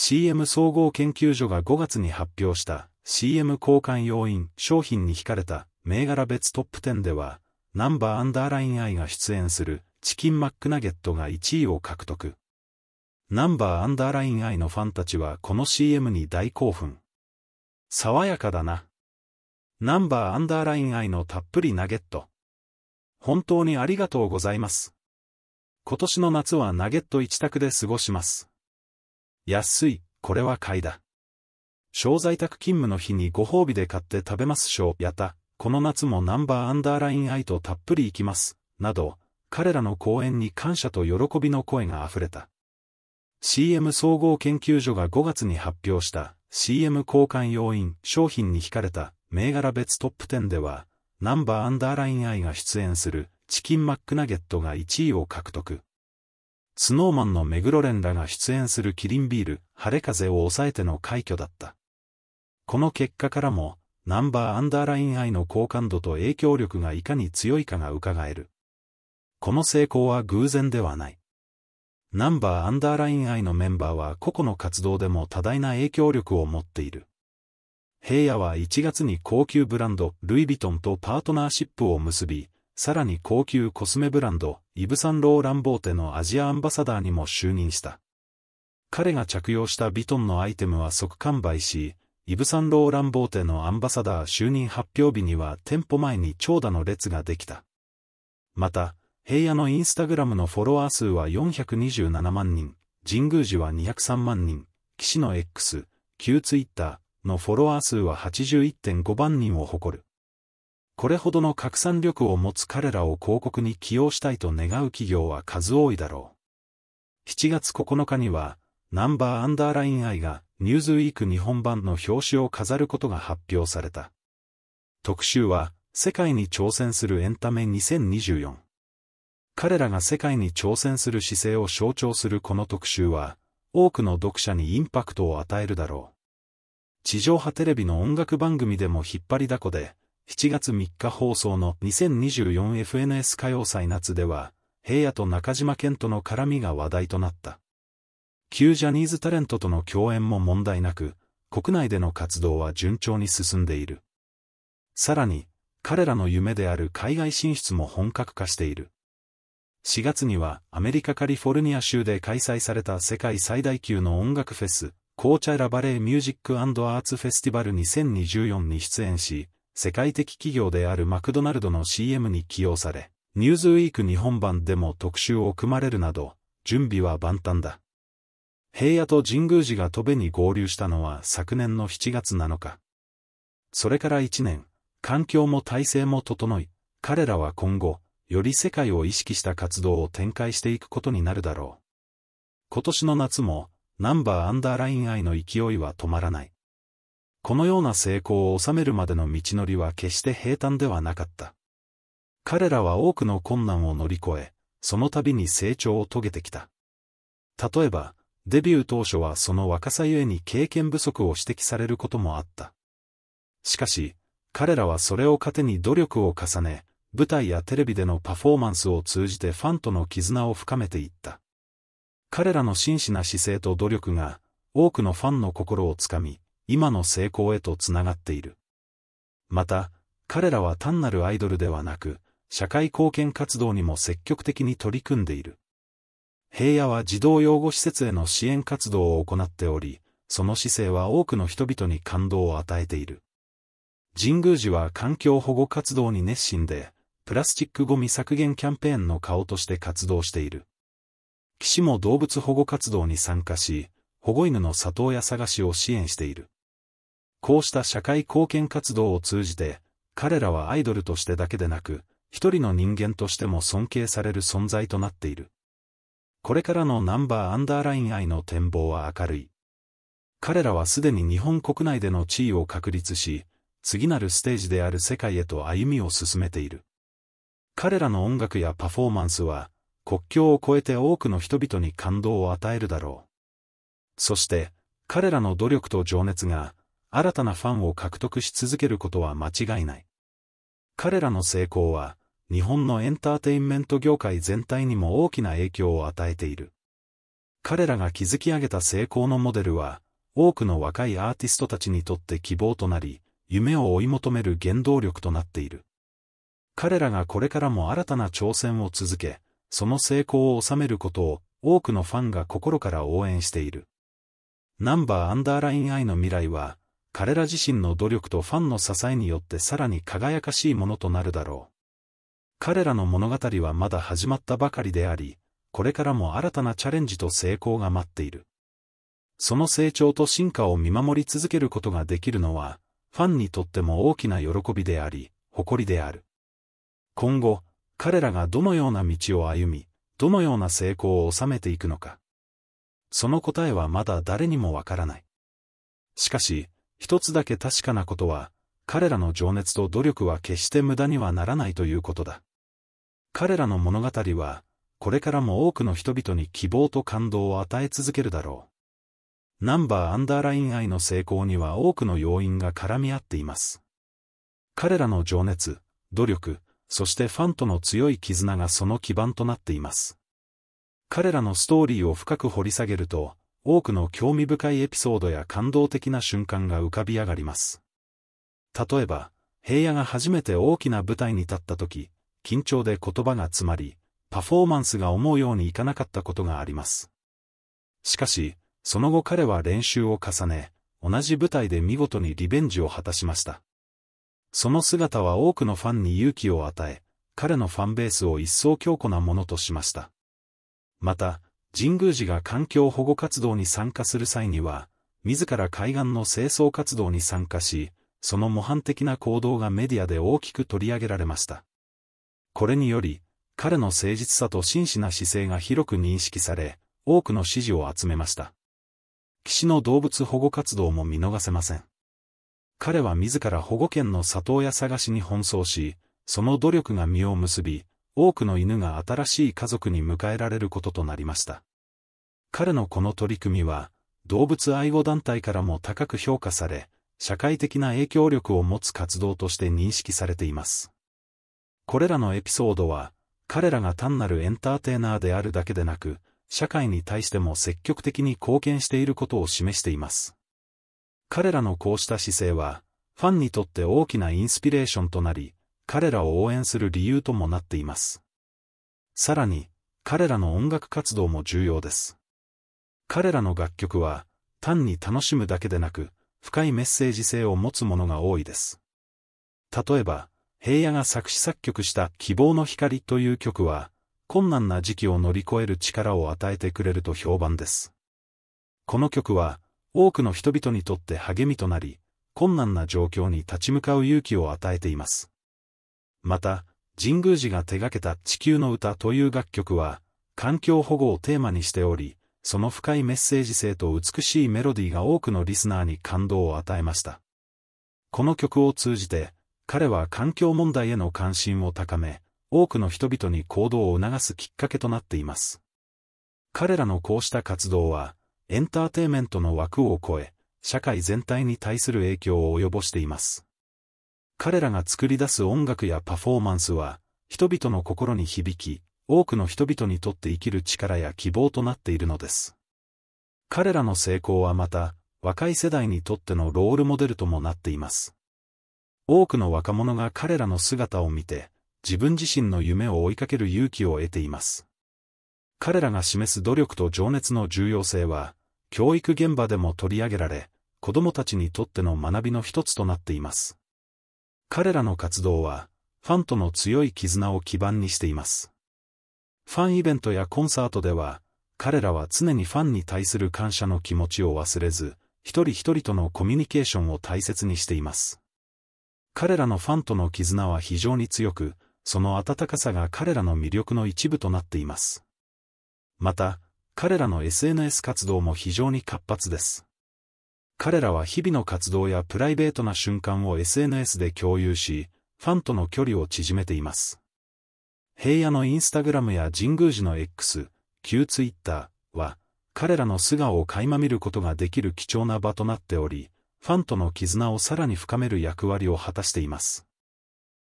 CM 総合研究所が5月に発表した CM 交換要因商品に惹かれた銘柄別トップ10では、ナンバーアンダーラインアイが出演するチキンマックナゲットが1位を獲得。ナンバーアンダーラインアイのファンたちはこの CM に大興奮。爽やかだな。ナンバーアンダーラインアイのたっぷりナゲット。本当にありがとうございます。今年の夏はナゲット一択で過ごします。安い、これは買いだ。小在宅勤務の日にご褒美で買って食べますしょうやた、この夏もナンバーアンダーラインアイとたっぷり行きます、など、彼らの講演に感謝と喜びの声が溢れた。CM 総合研究所が5月に発表した CM 交換要因商品に惹かれた銘柄別トップ10では、ナンバーアンダーラインアイが出演するチキンマックナゲットが1位を獲得。スノーマンの目黒連らが出演するキリンビール、晴れ風を抑えての快挙だった。この結果からも、ナンバーアンダーラインアイの好感度と影響力がいかに強いかが伺える。この成功は偶然ではない。ナンバーアンダーラインアイのメンバーは個々の活動でも多大な影響力を持っている。平野は1月に高級ブランド、ルイ・ヴィトンとパートナーシップを結び、さらに高級コスメブランド、イブ・サンロー・ランボーテのアジアアンバサダーにも就任した。彼が着用したビトンのアイテムは即完売し、イブ・サンロー・ランボーテのアンバサダー就任発表日には店舗前に長蛇の列ができた。また、平野のインスタグラムのフォロワー数は427万人、神宮寺は203万人、騎士の X、旧ツイッターのフォロワー数は81.5万人を誇る。これほどの拡散力を持つ彼らを広告に起用したいと願う企業は数多いだろう。7月9日には、ナンバーアンダーライン I が、ニューズウィーク日本版の表紙を飾ることが発表された。特集は、世界に挑戦するエンタメ2024。彼らが世界に挑戦する姿勢を象徴するこの特集は、多くの読者にインパクトを与えるだろう。地上波テレビの音楽番組でも引っ張りだこで、7月3日放送の 2024FNS 歌謡祭夏では、平野と中島健との絡みが話題となった。旧ジャニーズタレントとの共演も問題なく、国内での活動は順調に進んでいる。さらに、彼らの夢である海外進出も本格化している。4月にはアメリカカリフォルニア州で開催された世界最大級の音楽フェス、コーチャラバレーミュージックアーツフェスティバル2024に出演し、世界的企業であるマクドナルドの CM に起用され、ニューズウィーク日本版でも特集を組まれるなど、準備は万端だ。平野と神宮寺が戸辺に合流したのは昨年の7月7日。それから1年、環境も体制も整い、彼らは今後、より世界を意識した活動を展開していくことになるだろう。今年の夏も、ナンバーアンダーライン愛の勢いは止まらない。このような成功を収めるまでの道のりは決して平坦ではなかった。彼らは多くの困難を乗り越え、その度に成長を遂げてきた。例えば、デビュー当初はその若さゆえに経験不足を指摘されることもあった。しかし、彼らはそれを糧に努力を重ね、舞台やテレビでのパフォーマンスを通じてファンとの絆を深めていった。彼らの真摯な姿勢と努力が、多くのファンの心をつかみ、今の成功へとつながっている。また、彼らは単なるアイドルではなく、社会貢献活動にも積極的に取り組んでいる。平野は児童養護施設への支援活動を行っており、その姿勢は多くの人々に感動を与えている。神宮寺は環境保護活動に熱心で、プラスチックごみ削減キャンペーンの顔として活動している。岸も動物保護活動に参加し、保護犬の里親探しを支援している。こうした社会貢献活動を通じて、彼らはアイドルとしてだけでなく、一人の人間としても尊敬される存在となっている。これからのナンバーアンダーライン愛の展望は明るい。彼らはすでに日本国内での地位を確立し、次なるステージである世界へと歩みを進めている。彼らの音楽やパフォーマンスは、国境を越えて多くの人々に感動を与えるだろう。そして、彼らの努力と情熱が、新たなファンを獲得し続けることは間違いない。彼らの成功は、日本のエンターテインメント業界全体にも大きな影響を与えている。彼らが築き上げた成功のモデルは、多くの若いアーティストたちにとって希望となり、夢を追い求める原動力となっている。彼らがこれからも新たな挑戦を続け、その成功を収めることを多くのファンが心から応援している。ナンバーアンダーライン I の未来は、彼ら自身の努力とファンの支えによってさらに輝かしいものとなるだろう。彼らの物語はまだ始まったばかりであり、これからも新たなチャレンジと成功が待っている。その成長と進化を見守り続けることができるのは、ファンにとっても大きな喜びであり、誇りである。今後、彼らがどのような道を歩み、どのような成功を収めていくのか。その答えはまだ誰にもわからない。しかし、一つだけ確かなことは、彼らの情熱と努力は決して無駄にはならないということだ。彼らの物語は、これからも多くの人々に希望と感動を与え続けるだろう。ナンバーアンダーライン愛の成功には多くの要因が絡み合っています。彼らの情熱、努力、そしてファンとの強い絆がその基盤となっています。彼らのストーリーを深く掘り下げると、多くの興味深いエピソードや感動的な瞬間が浮かび上がります。例えば、平野が初めて大きな舞台に立った時、緊張で言葉が詰まり、パフォーマンスが思うようにいかなかったことがあります。しかし、その後彼は練習を重ね、同じ舞台で見事にリベンジを果たしました。その姿は多くのファンに勇気を与え、彼のファンベースを一層強固なものとしました。また、神宮寺が環境保護活動に参加する際には、自ら海岸の清掃活動に参加し、その模範的な行動がメディアで大きく取り上げられました。これにより、彼の誠実さと真摯な姿勢が広く認識され、多くの支持を集めました。岸の動物保護活動も見逃せません。彼は自ら保護犬の里親探しに奔走し、その努力が実を結び、多くの犬が新しい家族に迎えられることとなりました。彼のこの取り組みは、動物愛護団体からも高く評価され、社会的な影響力を持つ活動として認識されています。これらのエピソードは、彼らが単なるエンターテイナーであるだけでなく、社会に対しても積極的に貢献していることを示しています。彼らのこうした姿勢は、ファンにとって大きなインスピレーションとなり、彼らを応援する理由ともなっています。さらに、彼らの音楽活動も重要です。彼らの楽曲は、単に楽しむだけでなく、深いメッセージ性を持つものが多いです。例えば、平野が作詞作曲した希望の光という曲は、困難な時期を乗り越える力を与えてくれると評判です。この曲は、多くの人々にとって励みとなり、困難な状況に立ち向かう勇気を与えています。また、神宮寺が手掛けた地球の歌という楽曲は、環境保護をテーマにしており、その深いメッセージ性と美しいメロディーが多くのリスナーに感動を与えました。この曲を通じて、彼は環境問題への関心を高め、多くの人々に行動を促すきっかけとなっています。彼らのこうした活動は、エンターテイメントの枠を超え、社会全体に対する影響を及ぼしています。彼らが作り出す音楽やパフォーマンスは、人々の心に響き、多くの人々にとって生きる力や希望となっているのです。彼らの成功はまた、若い世代にとってのロールモデルともなっています。多くの若者が彼らの姿を見て、自分自身の夢を追いかける勇気を得ています。彼らが示す努力と情熱の重要性は、教育現場でも取り上げられ、子供たちにとっての学びの一つとなっています。彼らの活動は、ファンとの強い絆を基盤にしています。ファンイベントやコンサートでは、彼らは常にファンに対する感謝の気持ちを忘れず、一人一人とのコミュニケーションを大切にしています。彼らのファンとの絆は非常に強く、その温かさが彼らの魅力の一部となっています。また、彼らの SNS 活動も非常に活発です。彼らは日々の活動やプライベートな瞬間を SNS で共有し、ファンとの距離を縮めています。平野のインスタグラムや神宮寺の X、旧ツイッターは、彼らの素顔を垣間見ることができる貴重な場となっており、ファンとの絆をさらに深める役割を果たしています。